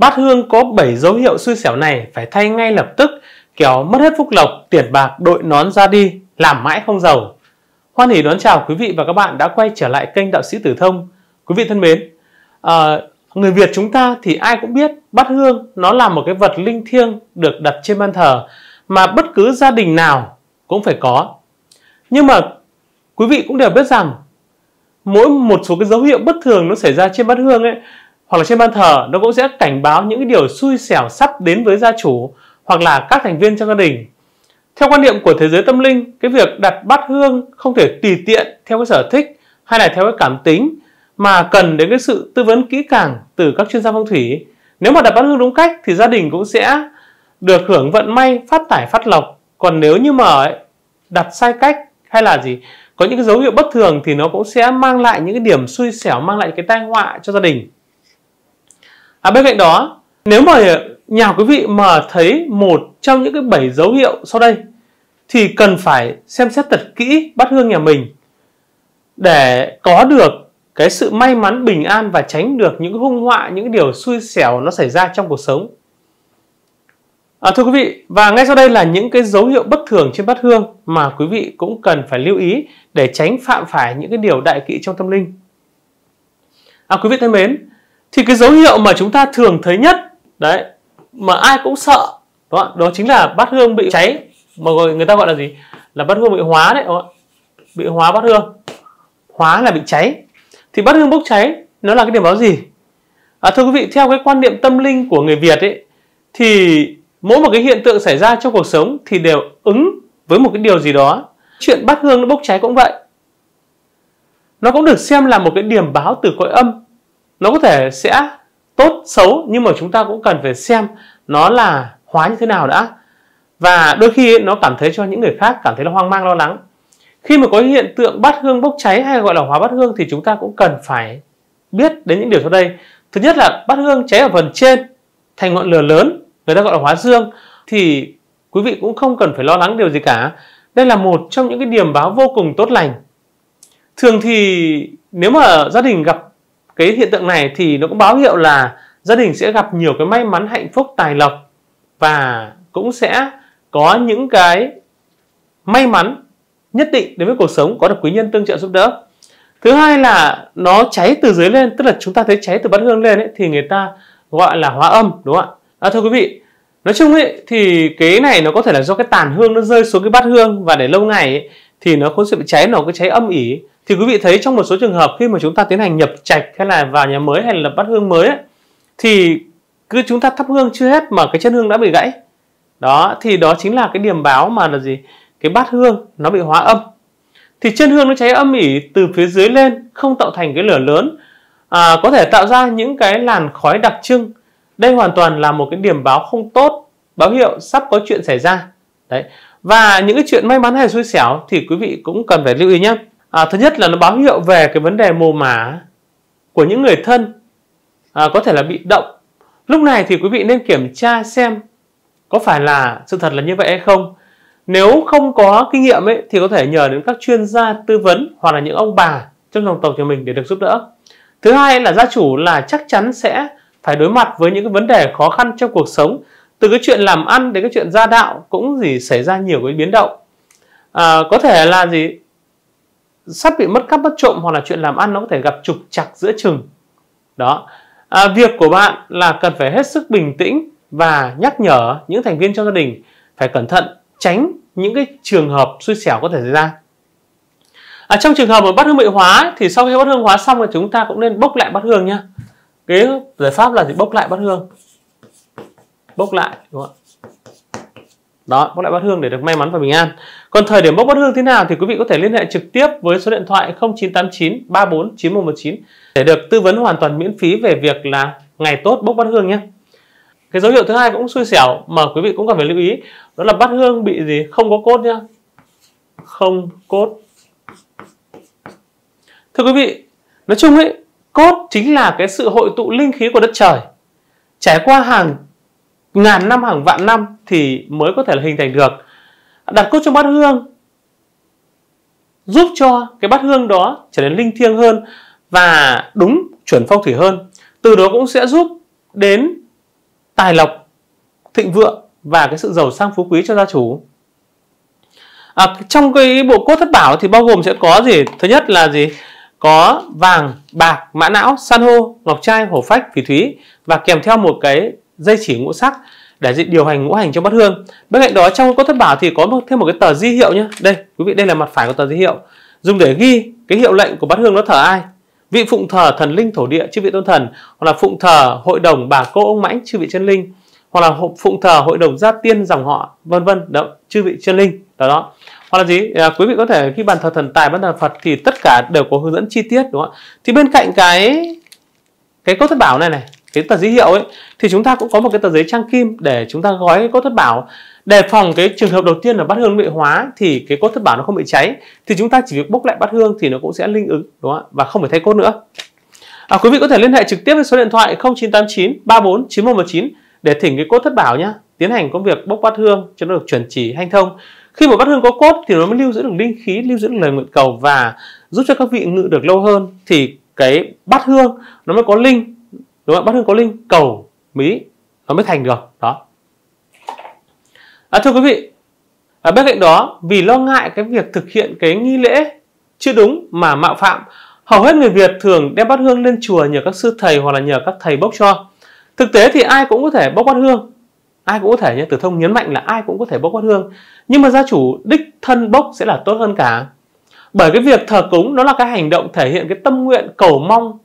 Bát hương có 7 dấu hiệu xui xẻo này phải thay ngay lập tức, kéo mất hết phúc lộc, tiền bạc đội nón ra đi, làm mãi không giàu. Hoan hỉ đón chào quý vị và các bạn đã quay trở lại kênh Đạo sĩ Tử Thông. Quý vị thân mến, à, người Việt chúng ta thì ai cũng biết bát hương nó là một cái vật linh thiêng được đặt trên ban thờ mà bất cứ gia đình nào cũng phải có. Nhưng mà quý vị cũng đều biết rằng mỗi một số cái dấu hiệu bất thường nó xảy ra trên bát hương ấy hoặc là trên ban thờ nó cũng sẽ cảnh báo những cái điều xui xẻo sắp đến với gia chủ hoặc là các thành viên trong gia đình theo quan niệm của thế giới tâm linh cái việc đặt bát hương không thể tùy tiện theo cái sở thích hay là theo cái cảm tính mà cần đến cái sự tư vấn kỹ càng từ các chuyên gia phong thủy nếu mà đặt bát hương đúng cách thì gia đình cũng sẽ được hưởng vận may phát tải phát lộc còn nếu như mà đặt sai cách hay là gì có những cái dấu hiệu bất thường thì nó cũng sẽ mang lại những cái điểm xui xẻo mang lại cái tai họa cho gia đình à, bên cạnh đó nếu mà nhà quý vị mà thấy một trong những cái bảy dấu hiệu sau đây thì cần phải xem xét thật kỹ bát hương nhà mình để có được cái sự may mắn bình an và tránh được những hung họa những điều xui xẻo nó xảy ra trong cuộc sống à, thưa quý vị và ngay sau đây là những cái dấu hiệu bất thường trên bát hương mà quý vị cũng cần phải lưu ý để tránh phạm phải những cái điều đại kỵ trong tâm linh à, quý vị thân mến thì cái dấu hiệu mà chúng ta thường thấy nhất đấy mà ai cũng sợ đó, đó chính là bát hương bị cháy mà người ta gọi là gì là bát hương bị hóa đấy không bị hóa bát hương hóa là bị cháy thì bát hương bốc cháy nó là cái điểm báo gì à, thưa quý vị theo cái quan niệm tâm linh của người việt ấy thì mỗi một cái hiện tượng xảy ra trong cuộc sống thì đều ứng với một cái điều gì đó chuyện bát hương nó bốc cháy cũng vậy nó cũng được xem là một cái điểm báo từ cõi âm nó có thể sẽ tốt xấu nhưng mà chúng ta cũng cần phải xem nó là hóa như thế nào đã và đôi khi nó cảm thấy cho những người khác cảm thấy là hoang mang lo lắng khi mà có hiện tượng bát hương bốc cháy hay gọi là hóa bát hương thì chúng ta cũng cần phải biết đến những điều sau đây thứ nhất là bát hương cháy ở phần trên thành ngọn lửa lớn người ta gọi là hóa dương thì quý vị cũng không cần phải lo lắng điều gì cả đây là một trong những cái điểm báo vô cùng tốt lành thường thì nếu mà gia đình gặp cái hiện tượng này thì nó cũng báo hiệu là gia đình sẽ gặp nhiều cái may mắn hạnh phúc tài lộc và cũng sẽ có những cái may mắn nhất định đến với cuộc sống có được quý nhân tương trợ giúp đỡ thứ hai là nó cháy từ dưới lên tức là chúng ta thấy cháy từ bát hương lên ấy, thì người ta gọi là hóa âm đúng không ạ à, thưa quý vị nói chung ấy, thì cái này nó có thể là do cái tàn hương nó rơi xuống cái bát hương và để lâu ngày ấy, thì nó không sẽ bị cháy nó có cháy âm ỉ thì quý vị thấy trong một số trường hợp khi mà chúng ta tiến hành nhập trạch hay là vào nhà mới hay là bắt hương mới ấy, thì cứ chúng ta thắp hương chưa hết mà cái chân hương đã bị gãy đó thì đó chính là cái điểm báo mà là gì cái bát hương nó bị hóa âm thì chân hương nó cháy âm ỉ từ phía dưới lên không tạo thành cái lửa lớn à, có thể tạo ra những cái làn khói đặc trưng đây hoàn toàn là một cái điểm báo không tốt báo hiệu sắp có chuyện xảy ra đấy và những cái chuyện may mắn hay xui xẻo thì quý vị cũng cần phải lưu ý nhé à, thứ nhất là nó báo hiệu về cái vấn đề mồ mả của những người thân à, có thể là bị động lúc này thì quý vị nên kiểm tra xem có phải là sự thật là như vậy hay không nếu không có kinh nghiệm ấy thì có thể nhờ đến các chuyên gia tư vấn hoặc là những ông bà trong dòng tộc nhà mình để được giúp đỡ thứ hai là gia chủ là chắc chắn sẽ phải đối mặt với những cái vấn đề khó khăn trong cuộc sống từ cái chuyện làm ăn đến cái chuyện gia đạo cũng gì xảy ra nhiều cái biến động à, có thể là gì sắp bị mất cắp mất trộm hoặc là chuyện làm ăn nó có thể gặp trục trặc giữa chừng đó à, việc của bạn là cần phải hết sức bình tĩnh và nhắc nhở những thành viên trong gia đình phải cẩn thận tránh những cái trường hợp xui xẻo có thể xảy ra à, trong trường hợp mà bắt hương bị hóa thì sau khi bắt hương hóa xong thì chúng ta cũng nên bốc lại bắt hương nhá cái giải pháp là gì bốc lại bắt hương bốc lại đúng không ạ đó bốc lại bát hương để được may mắn và bình an còn thời điểm bốc bát hương thế nào thì quý vị có thể liên hệ trực tiếp với số điện thoại 0989 34 9119 để được tư vấn hoàn toàn miễn phí về việc là ngày tốt bốc bát hương nhé cái dấu hiệu thứ hai cũng xui xẻo mà quý vị cũng cần phải lưu ý đó là bát hương bị gì không có cốt nhá không cốt thưa quý vị nói chung ấy cốt chính là cái sự hội tụ linh khí của đất trời trải qua hàng ngàn năm hàng vạn năm thì mới có thể là hình thành được đặt cốt trong bát hương giúp cho cái bát hương đó trở nên linh thiêng hơn và đúng chuẩn phong thủy hơn từ đó cũng sẽ giúp đến tài lộc thịnh vượng và cái sự giàu sang phú quý cho gia chủ à, trong cái bộ cốt thất bảo thì bao gồm sẽ có gì thứ nhất là gì có vàng bạc mã não san hô ngọc trai hổ phách phỉ thúy và kèm theo một cái dây chỉ ngũ sắc để điều hành ngũ hành trong bát hương bên cạnh đó trong cốt thất bảo thì có thêm một cái tờ di hiệu nhé đây quý vị đây là mặt phải của tờ di hiệu dùng để ghi cái hiệu lệnh của bát hương nó thờ ai vị phụng thờ thần linh thổ địa chư vị tôn thần hoặc là phụng thờ hội đồng bà cô ông mãnh chư vị chân linh hoặc là phụng thờ hội đồng gia tiên dòng họ vân vân đó chư vị chân linh đó đó hoặc là gì à, quý vị có thể khi bàn thờ thần tài bàn thờ phật thì tất cả đều có hướng dẫn chi tiết đúng không ạ thì bên cạnh cái cái cốt thất bảo này này cái tờ giấy hiệu ấy thì chúng ta cũng có một cái tờ giấy trang kim để chúng ta gói cái cốt thất bảo để phòng cái trường hợp đầu tiên là bát hương bị hóa thì cái cốt thất bảo nó không bị cháy thì chúng ta chỉ việc bốc lại bát hương thì nó cũng sẽ linh ứng đúng không ạ và không phải thay cốt nữa à, quý vị có thể liên hệ trực tiếp với số điện thoại 0989 34 9119 để thỉnh cái cốt thất bảo nhá tiến hành công việc bốc bát hương cho nó được chuẩn chỉ hanh thông khi mà bát hương có cốt thì nó mới lưu giữ được linh khí lưu giữ được lời nguyện cầu và giúp cho các vị ngự được lâu hơn thì cái bát hương nó mới có linh đúng không? Bát hương có linh cầu mỹ nó mới thành được đó. À, thưa quý vị, ở à, bên cạnh đó vì lo ngại cái việc thực hiện cái nghi lễ chưa đúng mà mạo phạm, hầu hết người Việt thường đem bát hương lên chùa nhờ các sư thầy hoặc là nhờ các thầy bốc cho. Thực tế thì ai cũng có thể bốc bát hương, ai cũng có thể nhé. Tử thông nhấn mạnh là ai cũng có thể bốc bát hương, nhưng mà gia chủ đích thân bốc sẽ là tốt hơn cả. Bởi cái việc thờ cúng nó là cái hành động thể hiện cái tâm nguyện cầu mong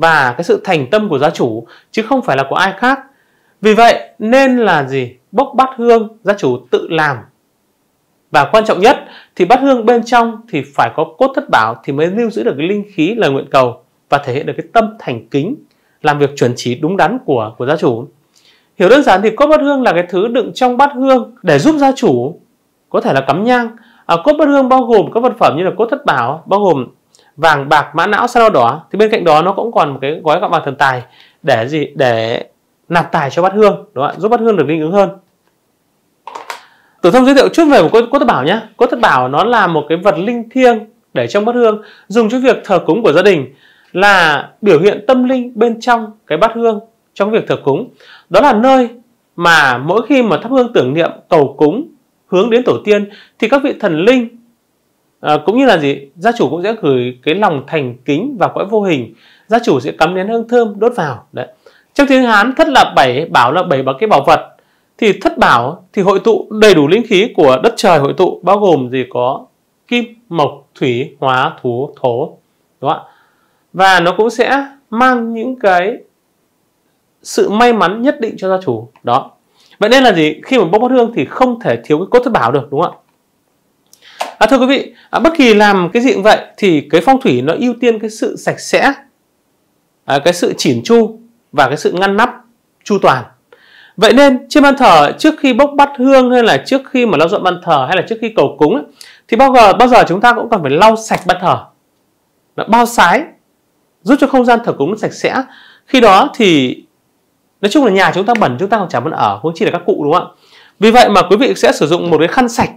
và cái sự thành tâm của gia chủ chứ không phải là của ai khác. Vì vậy nên là gì? Bốc bát hương gia chủ tự làm. Và quan trọng nhất thì bát hương bên trong thì phải có cốt thất bảo thì mới lưu giữ được cái linh khí lời nguyện cầu và thể hiện được cái tâm thành kính làm việc chuẩn chỉ đúng đắn của của gia chủ. Hiểu đơn giản thì cốt bát hương là cái thứ đựng trong bát hương để giúp gia chủ có thể là cắm nhang. À, cốt bát hương bao gồm các vật phẩm như là cốt thất bảo, bao gồm vàng bạc mã não sao đỏ thì bên cạnh đó nó cũng còn một cái gói gọng vàng thần tài để gì để nạp tài cho bát hương đúng không ạ giúp bát hương được linh ứng hơn tử thông giới thiệu chút về một cốt, cốt thất bảo nhé cốt thất bảo nó là một cái vật linh thiêng để trong bát hương dùng cho việc thờ cúng của gia đình là biểu hiện tâm linh bên trong cái bát hương trong việc thờ cúng đó là nơi mà mỗi khi mà thắp hương tưởng niệm cầu cúng hướng đến tổ tiên thì các vị thần linh à, cũng như là gì gia chủ cũng sẽ gửi cái lòng thành kính vào cõi vô hình gia chủ sẽ cắm nén hương thơm đốt vào đấy trong tiếng hán thất là bảy bảo là bảy bằng cái bảo vật thì thất bảo thì hội tụ đầy đủ linh khí của đất trời hội tụ bao gồm gì có kim mộc thủy hóa thú thổ đúng không ạ và nó cũng sẽ mang những cái sự may mắn nhất định cho gia chủ đó vậy nên là gì khi mà bốc bát hương thì không thể thiếu cái cốt thất bảo được đúng không ạ à, thưa quý vị à, bất kỳ làm cái gì cũng vậy thì cái phong thủy nó ưu tiên cái sự sạch sẽ à, cái sự chỉn chu và cái sự ngăn nắp chu toàn vậy nên trên bàn thờ trước khi bốc bắt hương hay là trước khi mà lau dọn bàn thờ hay là trước khi cầu cúng thì bao giờ bao giờ chúng ta cũng cần phải lau sạch bàn thờ nó bao sái giúp cho không gian thờ cúng nó sạch sẽ khi đó thì nói chung là nhà chúng ta bẩn chúng ta còn chả muốn ở cũng chỉ là các cụ đúng không ạ vì vậy mà quý vị sẽ sử dụng một cái khăn sạch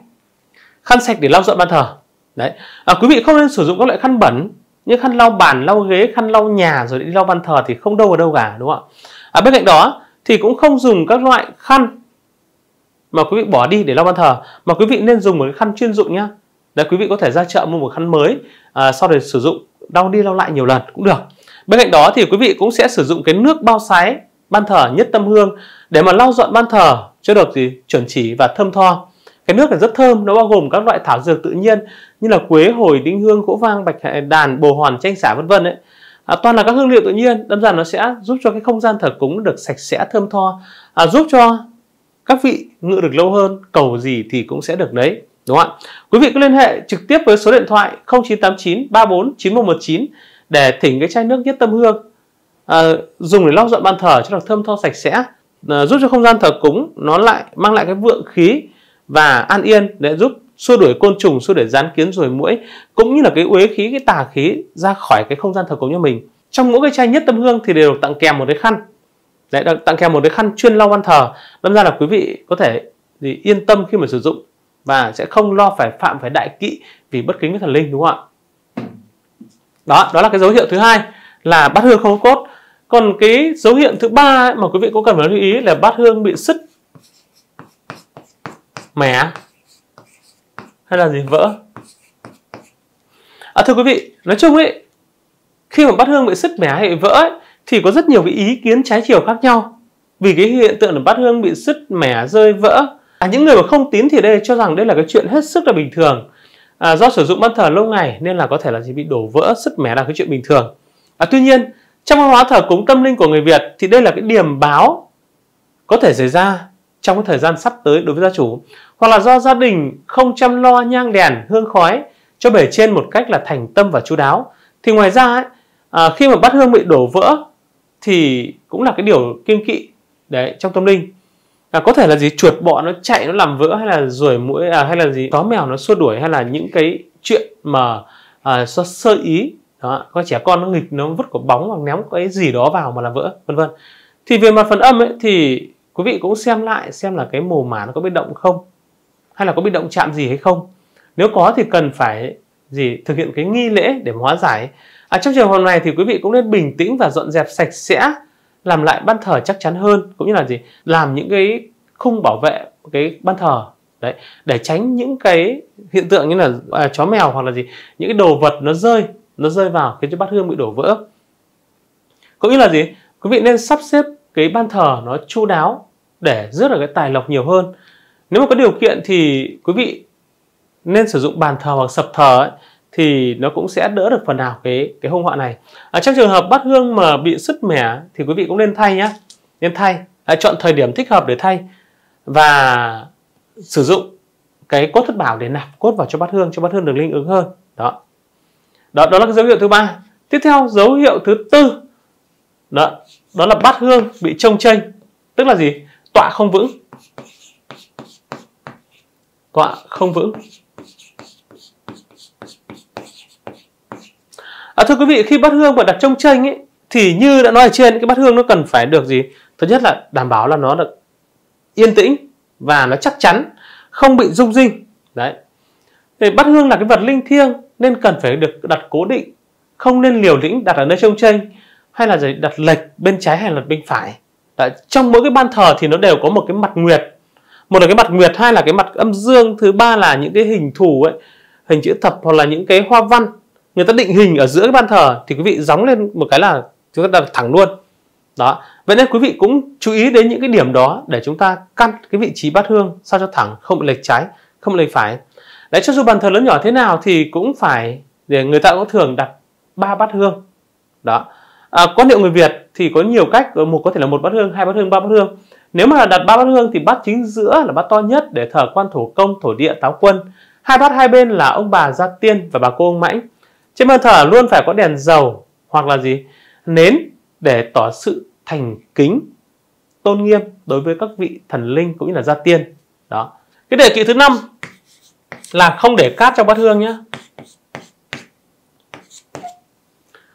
khăn sạch để lau dọn bàn thờ đấy à, quý vị không nên sử dụng các loại khăn bẩn như khăn lau bàn lau ghế khăn lau nhà rồi đi lau bàn thờ thì không đâu ở đâu cả đúng không ạ à, bên cạnh đó thì cũng không dùng các loại khăn mà quý vị bỏ đi để lau bàn thờ mà quý vị nên dùng một cái khăn chuyên dụng nhá đấy quý vị có thể ra chợ mua một khăn mới à, sau để sử dụng đau đi lau lại nhiều lần cũng được bên cạnh đó thì quý vị cũng sẽ sử dụng cái nước bao sái ban thờ nhất tâm hương để mà lau dọn ban thờ cho được gì chuẩn chỉ và thơm tho cái nước này rất thơm nó bao gồm các loại thảo dược tự nhiên như là quế hồi đinh hương gỗ vang bạch à, đàn bồ hoàn chanh xả vân vân ấy à, toàn là các hương liệu tự nhiên đâm ra nó sẽ giúp cho cái không gian thờ cúng được sạch sẽ thơm tho à, giúp cho các vị ngự được lâu hơn cầu gì thì cũng sẽ được đấy đúng không ạ quý vị cứ liên hệ trực tiếp với số điện thoại 0989 34 9119 để thỉnh cái chai nước nhất tâm hương à, dùng để lau dọn bàn thờ cho được thơm tho sạch sẽ à, giúp cho không gian thờ cúng nó lại mang lại cái vượng khí và an yên để giúp xua đuổi côn trùng, xua đuổi rắn kiến rồi muỗi cũng như là cái uế khí, cái tà khí ra khỏi cái không gian thờ cúng nhà mình. Trong mỗi cái chai nhất tâm hương thì đều tặng kèm một cái khăn. Đấy, tặng kèm một cái khăn chuyên lau ban thờ. Đâm ra là quý vị có thể thì yên tâm khi mà sử dụng và sẽ không lo phải phạm phải đại kỵ vì bất kính với thần linh đúng không ạ? Đó, đó là cái dấu hiệu thứ hai là bát hương không có cốt. Còn cái dấu hiệu thứ ba mà quý vị cũng cần phải lưu ý là bát hương bị sứt mẻ hay là gì vỡ à, thưa quý vị nói chung ấy khi mà bát hương bị sứt mẻ hay bị vỡ ấy, thì có rất nhiều cái ý kiến trái chiều khác nhau vì cái hiện tượng là bát hương bị sứt mẻ rơi vỡ à, những người mà không tín thì đây cho rằng đây là cái chuyện hết sức là bình thường à, do sử dụng ban thờ lâu ngày nên là có thể là chỉ bị đổ vỡ sứt mẻ là cái chuyện bình thường à, tuy nhiên trong văn hóa thờ cúng tâm linh của người Việt thì đây là cái điểm báo có thể xảy ra trong cái thời gian sắp tới đối với gia chủ hoặc là do gia đình không chăm lo nhang đèn hương khói cho bể trên một cách là thành tâm và chú đáo thì ngoài ra ấy, à, khi mà bát hương bị đổ vỡ thì cũng là cái điều kiêng kỵ đấy trong tâm linh là có thể là gì chuột bọ nó chạy nó làm vỡ hay là ruồi mũi à, hay là gì chó mèo nó xua đuổi hay là những cái chuyện mà à, do sơ ý đó, có trẻ con nó nghịch nó vứt quả bóng hoặc ném cái gì đó vào mà làm vỡ vân vân thì về mặt phần âm ấy thì quý vị cũng xem lại xem là cái mồ mả nó có bị động không hay là có bị động chạm gì hay không nếu có thì cần phải gì thực hiện cái nghi lễ để hóa giải à, trong trường hợp này thì quý vị cũng nên bình tĩnh và dọn dẹp sạch sẽ làm lại ban thờ chắc chắn hơn cũng như là gì làm những cái khung bảo vệ cái ban thờ đấy để tránh những cái hiện tượng như là à, chó mèo hoặc là gì những cái đồ vật nó rơi nó rơi vào khiến cho bát hương bị đổ vỡ cũng như là gì quý vị nên sắp xếp cái ban thờ nó chu đáo để rước được cái tài lộc nhiều hơn nếu mà có điều kiện thì quý vị nên sử dụng bàn thờ hoặc sập thờ ấy, thì nó cũng sẽ đỡ được phần nào cái cái hung họa này à, trong trường hợp bát hương mà bị sứt mẻ thì quý vị cũng nên thay nhé nên thay à, chọn thời điểm thích hợp để thay và sử dụng cái cốt thất bảo để nạp cốt vào cho bát hương cho bát hương được linh ứng hơn đó đó đó là cái dấu hiệu thứ ba tiếp theo dấu hiệu thứ tư đó đó là bát hương bị trông chênh tức là gì tọa không vững họa không vững. À, thưa quý vị, khi bát hương mà đặt trong tranh ấy, thì như đã nói ở trên, cái bát hương nó cần phải được gì? Thứ nhất là đảm bảo là nó được yên tĩnh và nó chắc chắn, không bị rung rinh. Đấy. Thì bát hương là cái vật linh thiêng nên cần phải được đặt cố định, không nên liều lĩnh đặt ở nơi trong tranh hay là đặt lệch bên trái hay là bên phải. Đấy. Trong mỗi cái ban thờ thì nó đều có một cái mặt nguyệt một là cái mặt nguyệt hai là cái mặt âm dương thứ ba là những cái hình thù ấy hình chữ thập hoặc là những cái hoa văn người ta định hình ở giữa cái bàn thờ thì quý vị gióng lên một cái là chúng ta đặt thẳng luôn đó vậy nên quý vị cũng chú ý đến những cái điểm đó để chúng ta căn cái vị trí bát hương sao cho thẳng không bị lệch trái không lệch phải đấy cho dù bàn thờ lớn nhỏ thế nào thì cũng phải để người ta cũng thường đặt ba bát hương đó à, quan niệm người việt thì có nhiều cách một có thể là một bát hương hai bát hương ba bát hương nếu mà đặt ba bát hương thì bát chính giữa là bát to nhất để thờ quan thổ công, thổ địa, táo quân. Hai bát hai bên là ông bà gia tiên và bà cô ông mãnh. Trên bàn thờ luôn phải có đèn dầu hoặc là gì? Nến để tỏ sự thành kính, tôn nghiêm đối với các vị thần linh cũng như là gia tiên. Đó. Cái đề kỵ thứ năm là không để cát trong bát hương nhé.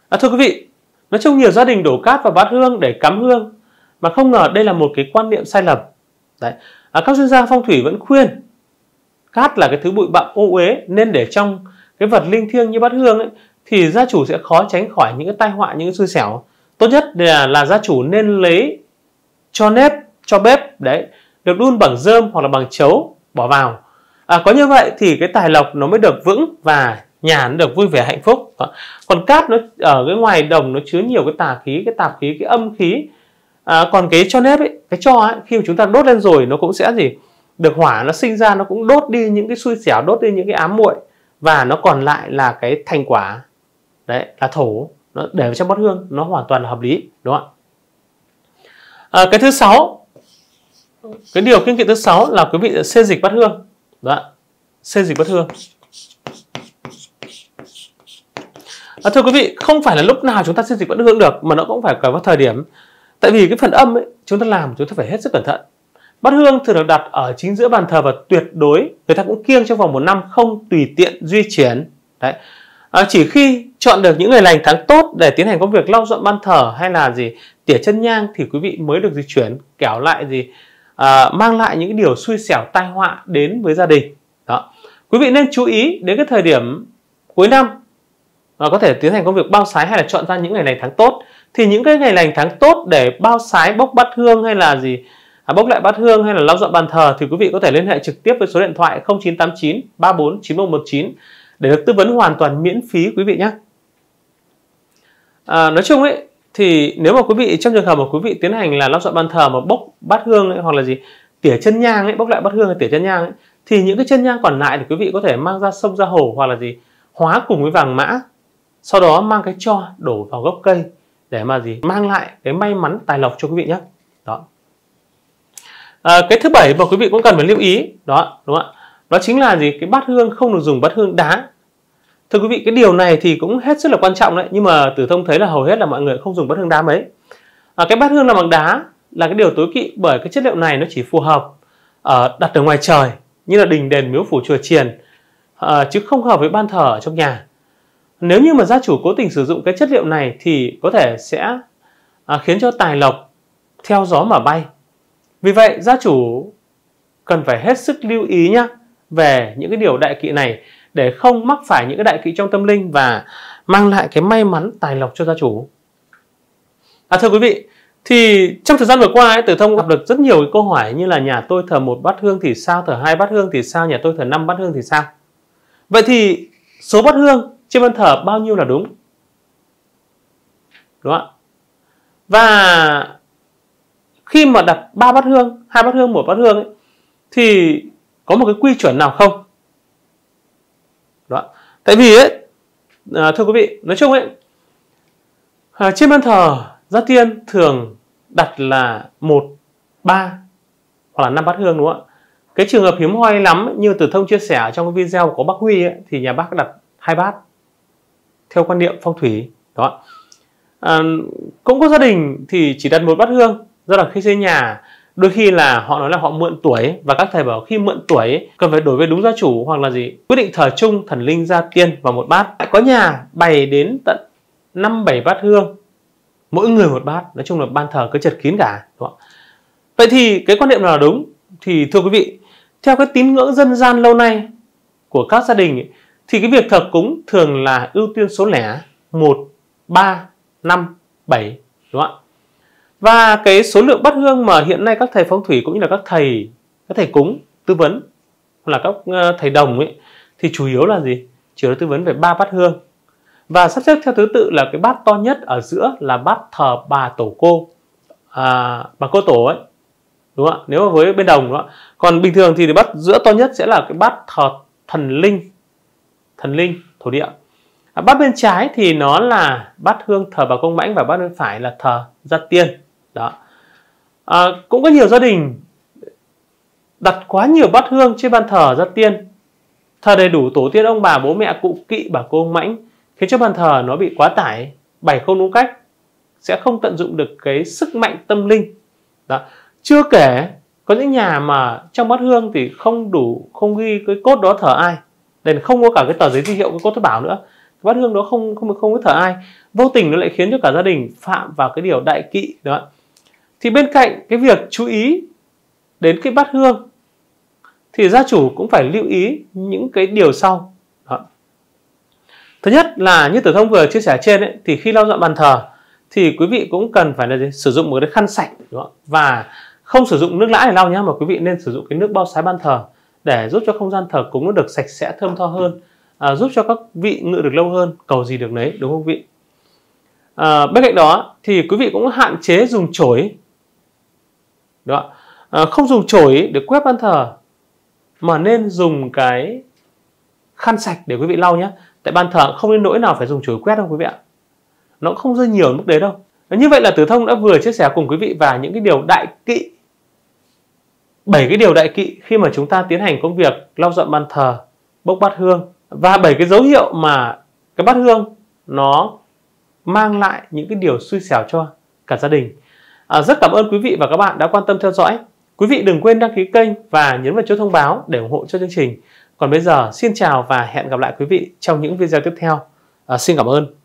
À, thưa quý vị, nói chung nhiều gia đình đổ cát vào bát hương để cắm hương mà không ngờ đây là một cái quan niệm sai lầm đấy à, các chuyên gia phong thủy vẫn khuyên cát là cái thứ bụi bặm ô uế nên để trong cái vật linh thiêng như bát hương ấy, thì gia chủ sẽ khó tránh khỏi những cái tai họa những cái xui xẻo tốt nhất là là gia chủ nên lấy cho nếp cho bếp đấy được đun bằng dơm hoặc là bằng chấu bỏ vào à, có như vậy thì cái tài lộc nó mới được vững và nhà nó được vui vẻ hạnh phúc còn cát nó ở cái ngoài đồng nó chứa nhiều cái tà khí cái tạp khí cái âm khí à, còn cái cho nếp ấy, cái cho ấy, khi mà chúng ta đốt lên rồi nó cũng sẽ gì được hỏa nó sinh ra nó cũng đốt đi những cái xui xẻo đốt đi những cái ám muội và nó còn lại là cái thành quả đấy là thổ nó để vào trong bát hương nó hoàn toàn là hợp lý đúng không ạ à, cái thứ sáu cái điều kiêng kỵ thứ sáu là quý vị xê dịch bát hương đó xê dịch bát hương à, thưa quý vị không phải là lúc nào chúng ta xê dịch bát hương được mà nó cũng phải có thời điểm tại vì cái phần âm ấy, chúng ta làm chúng ta phải hết sức cẩn thận bát hương thường được đặt ở chính giữa bàn thờ và tuyệt đối người ta cũng kiêng trong vòng một năm không tùy tiện di chuyển đấy à, chỉ khi chọn được những ngày lành tháng tốt để tiến hành công việc lau dọn ban thờ hay là gì tỉa chân nhang thì quý vị mới được di chuyển kéo lại gì à, mang lại những điều xui xẻo tai họa đến với gia đình đó quý vị nên chú ý đến cái thời điểm cuối năm và có thể tiến hành công việc bao sái hay là chọn ra những ngày này tháng tốt thì những cái ngày lành tháng tốt để bao sái bốc bát hương hay là gì à, bốc lại bát hương hay là lau dọn bàn thờ thì quý vị có thể liên hệ trực tiếp với số điện thoại 0989 34 9119 để được tư vấn hoàn toàn miễn phí quý vị nhé. À, nói chung ấy thì nếu mà quý vị trong trường hợp mà quý vị tiến hành là lau dọn bàn thờ mà bốc bát hương ấy, hoặc là gì tỉa chân nhang ấy bốc lại bát hương hay tỉa chân nhang ấy, thì những cái chân nhang còn lại thì quý vị có thể mang ra sông ra hồ hoặc là gì hóa cùng với vàng mã sau đó mang cái cho đổ vào gốc cây để mà gì mang lại cái may mắn tài lộc cho quý vị nhé đó à, cái thứ bảy mà quý vị cũng cần phải lưu ý đó đúng không ạ đó chính là gì cái bát hương không được dùng bát hương đá thưa quý vị cái điều này thì cũng hết sức là quan trọng đấy nhưng mà tử thông thấy là hầu hết là mọi người không dùng bát hương đá mấy à, cái bát hương làm bằng đá là cái điều tối kỵ bởi cái chất liệu này nó chỉ phù hợp ở ờ, đặt ở ngoài trời như là đình đền miếu phủ chùa chiền à, ờ, chứ không hợp với ban thờ ở trong nhà nếu như mà gia chủ cố tình sử dụng cái chất liệu này thì có thể sẽ à, khiến cho tài lộc theo gió mà bay vì vậy gia chủ cần phải hết sức lưu ý nhé về những cái điều đại kỵ này để không mắc phải những cái đại kỵ trong tâm linh và mang lại cái may mắn tài lộc cho gia chủ. À thưa quý vị, thì trong thời gian vừa qua ấy, Tử Thông gặp được rất nhiều cái câu hỏi như là nhà tôi thờ một bát hương thì sao, thờ hai bát hương thì sao, nhà tôi thờ năm bát hương thì sao. Vậy thì số bát hương trên phân thở bao nhiêu là đúng đúng không ạ và khi mà đặt ba bát hương hai bát hương một bát hương ấy, thì có một cái quy chuẩn nào không đó tại vì ấy à, thưa quý vị nói chung ấy à, trên bàn thờ gia tiên thường đặt là một ba hoặc là năm bát hương đúng không ạ cái trường hợp hiếm hoi lắm như từ thông chia sẻ trong cái video của bác huy ấy, thì nhà bác đặt hai bát theo quan niệm phong thủy đó à, cũng có gia đình thì chỉ đặt một bát hương do là khi xây nhà đôi khi là họ nói là họ mượn tuổi và các thầy bảo khi mượn tuổi cần phải đổi về đúng gia chủ hoặc là gì quyết định thờ chung thần linh gia tiên vào một bát có nhà bày đến tận năm bảy bát hương mỗi người một bát nói chung là ban thờ cứ chật kín cả đúng không? vậy thì cái quan niệm nào là đúng thì thưa quý vị theo cái tín ngưỡng dân gian lâu nay của các gia đình ấy, thì cái việc thờ cúng thường là ưu tiên số lẻ 1, 3, 5, 7 đúng không ạ? Và cái số lượng bát hương mà hiện nay các thầy phong thủy cũng như là các thầy các thầy cúng tư vấn hoặc là các ờ, thầy đồng ấy thì chủ yếu là gì? Chủ yếu tư vấn về ba bát hương. Và sắp xếp theo thứ tự là cái bát to nhất ở giữa là bát thờ bà tổ cô à, bà cô tổ ấy đúng không ạ nếu mà với bên đồng đó còn bình thường thì bát giữa to nhất sẽ là cái bát thờ thần linh thần linh thổ địa ở à, bát bên trái thì nó là bát hương thờ bà công mãnh và bát bên phải là thờ gia tiên đó à, cũng có nhiều gia đình đặt quá nhiều bát hương trên bàn thờ gia tiên thờ đầy đủ tổ tiên ông bà bố mẹ cụ kỵ bà cô mãnh khiến cho bàn thờ nó bị quá tải bày không đúng cách sẽ không tận dụng được cái sức mạnh tâm linh đó chưa kể có những nhà mà trong bát hương thì không đủ không ghi cái cốt đó thờ ai nên không có cả cái tờ giấy di hiệu cái cốt thất bảo nữa cái bát hương đó không không không biết thờ ai vô tình nó lại khiến cho cả gia đình phạm vào cái điều đại kỵ đó thì bên cạnh cái việc chú ý đến cái bát hương thì gia chủ cũng phải lưu ý những cái điều sau đó. thứ nhất là như tử thông vừa chia sẻ trên ấy, thì khi lau dọn bàn thờ thì quý vị cũng cần phải là gì? sử dụng một cái khăn sạch đúng không? và không sử dụng nước lã để lau nhé mà quý vị nên sử dụng cái nước bao sái ban thờ để giúp cho không gian thờ cúng nó được sạch sẽ thơm tho hơn à, giúp cho các vị ngự được lâu hơn cầu gì được nấy đúng không vị à, bên cạnh đó thì quý vị cũng hạn chế dùng chổi đó à, không dùng chổi để quét ban thờ mà nên dùng cái khăn sạch để quý vị lau nhé tại ban thờ không nên nỗi nào phải dùng chổi quét đâu quý vị ạ nó cũng không rơi nhiều mức đấy đâu như vậy là tử thông đã vừa chia sẻ cùng quý vị và những cái điều đại kỵ bảy cái điều đại kỵ khi mà chúng ta tiến hành công việc lau dọn bàn thờ bốc bát hương và bảy cái dấu hiệu mà cái bát hương nó mang lại những cái điều xui xẻo cho cả gia đình à, rất cảm ơn quý vị và các bạn đã quan tâm theo dõi quý vị đừng quên đăng ký kênh và nhấn vào chuông thông báo để ủng hộ cho chương trình còn bây giờ xin chào và hẹn gặp lại quý vị trong những video tiếp theo à, xin cảm ơn